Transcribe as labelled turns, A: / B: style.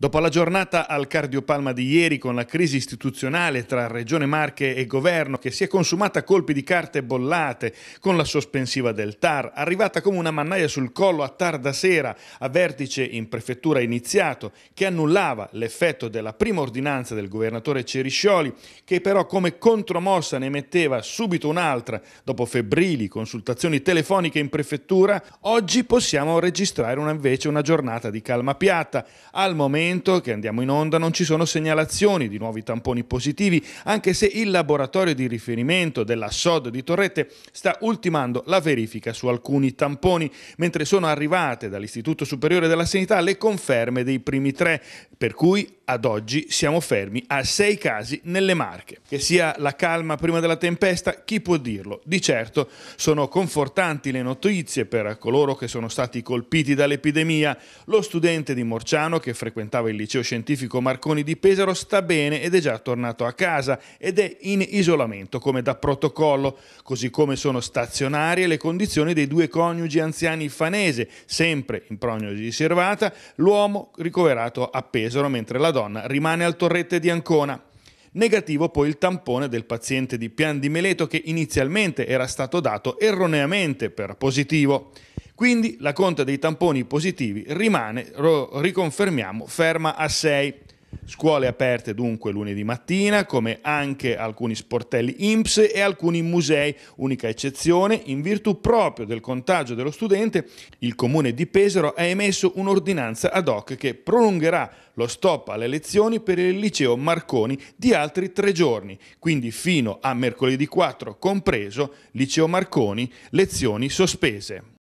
A: Dopo la giornata al cardiopalma di ieri con la crisi istituzionale tra Regione Marche e Governo che si è consumata a colpi di carte bollate con la sospensiva del TAR, arrivata come una mannaia sul collo a tarda sera a vertice in prefettura iniziato che annullava l'effetto della prima ordinanza del governatore Ceriscioli che però come contromossa ne metteva subito un'altra dopo febbrili consultazioni telefoniche in prefettura, oggi possiamo registrare una, invece una giornata di calma piatta. Al momento momento che andiamo in onda non ci sono segnalazioni di nuovi tamponi positivi, anche se il laboratorio di riferimento della SOD di Torrette sta ultimando la verifica su alcuni tamponi, mentre sono arrivate dall'Istituto Superiore della Sanità le conferme dei primi tre, per cui ad oggi siamo fermi a sei casi nelle Marche. Che sia la calma prima della tempesta, chi può dirlo? Di certo sono confortanti le notizie per coloro che sono stati colpiti dall'epidemia. Lo studente di Morciano che frequentava il liceo scientifico Marconi di Pesaro sta bene ed è già tornato a casa ed è in isolamento come da protocollo, così come sono stazionarie le condizioni dei due coniugi anziani fanese, sempre in prognosi riservata, l'uomo ricoverato a Pesaro mentre la donna donna rimane al torrette di Ancona. Negativo poi il tampone del paziente di Pian di Meleto che inizialmente era stato dato erroneamente per positivo. Quindi la conta dei tamponi positivi rimane, lo riconfermiamo, ferma a 6. Scuole aperte dunque lunedì mattina, come anche alcuni sportelli IMPS e alcuni musei, unica eccezione, in virtù proprio del contagio dello studente, il comune di Pesaro ha emesso un'ordinanza ad hoc che prolungherà lo stop alle lezioni per il liceo Marconi di altri tre giorni, quindi fino a mercoledì 4 compreso, liceo Marconi, lezioni sospese.